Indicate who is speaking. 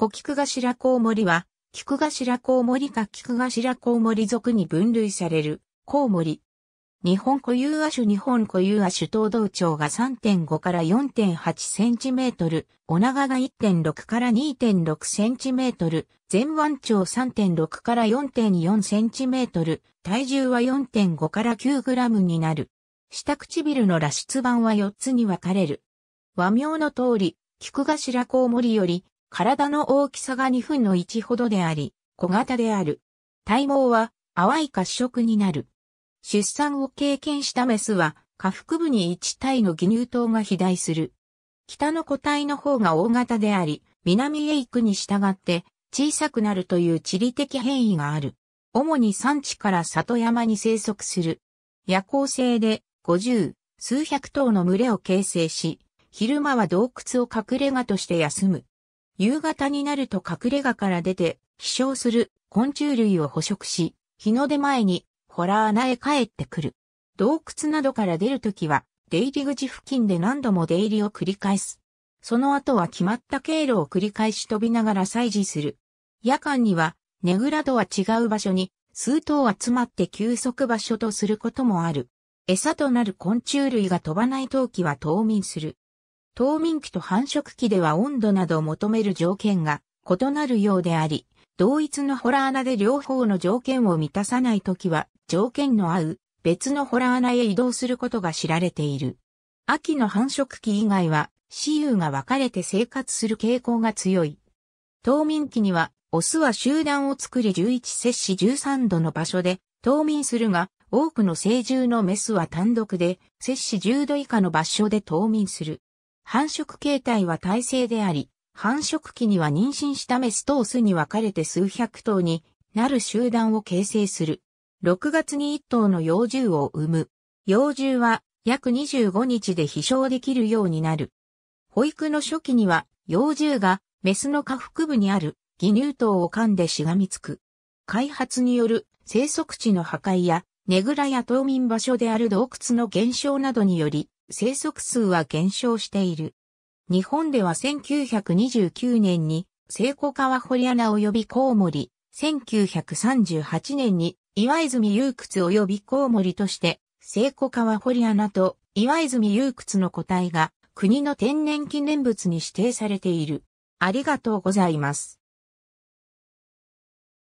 Speaker 1: 古菊頭コウモリは、菊頭コウモリか菊頭コウモリ属に分類されるコウモリ。日本固有亜種日本固有亜種等同長が3.5から4.8センチメートル、お長が1.6から2.6センチメートル、前腕長3.6から4.4センチメートル、体重は4.5から9グラムになる。下唇の羅出板は4つに分かれる。和名の通り、菊頭コウモリより体の大きさが2分の1ほどであり、小型である。体毛は淡い褐色になる。出産を経験したメスは、下腹部に1体の義乳糖が肥大する。北の個体の方が大型であり、南へ行くに従って小さくなるという地理的変異がある。主に山地から里山に生息する。夜行性で50、数百頭の群れを形成し、昼間は洞窟を隠れ家として休む。夕方になると隠れ家から出て、飛翔する昆虫類を捕食し、日の出前に、ホラー穴へ帰ってくる。洞窟などから出るときは、出入り口付近で何度も出入りを繰り返す。その後は決まった経路を繰り返し飛びながら採事する。夜間には、ねぐらとは違う場所に、数頭集まって休息場所とすることもある。餌となる昆虫類が飛ばない陶器は冬眠する。冬眠期と繁殖期では温度などを求める条件が異なるようであり、同一のホラー穴で両方の条件を満たさないときは、条件の合う別のホラー穴へ移動することが知られている。秋の繁殖期以外は、雌雄が分かれて生活する傾向が強い。冬眠期には、オスは集団を作り11摂氏13度の場所で冬眠するが、多くの成獣のメスは単独で摂氏10度以下の場所で冬眠する。繁殖形態は耐性であり、繁殖期には妊娠したメスとオスに分かれて数百頭になる集団を形成する。6月に1頭の幼獣を産む。幼獣は約25日で飛翔できるようになる。保育の初期には幼獣がメスの下腹部にある義乳頭を噛んでしがみつく。開発による生息地の破壊やねぐらや冬眠場所である洞窟の減少などにより生息数は減少している。日本では1929年に、聖子川堀穴及びコウモリ、1938年に、岩泉憂窟及びコウモリとして、聖子川堀穴と岩泉憂窟の個体が国の天然記念物に指定されている。ありがとうございます。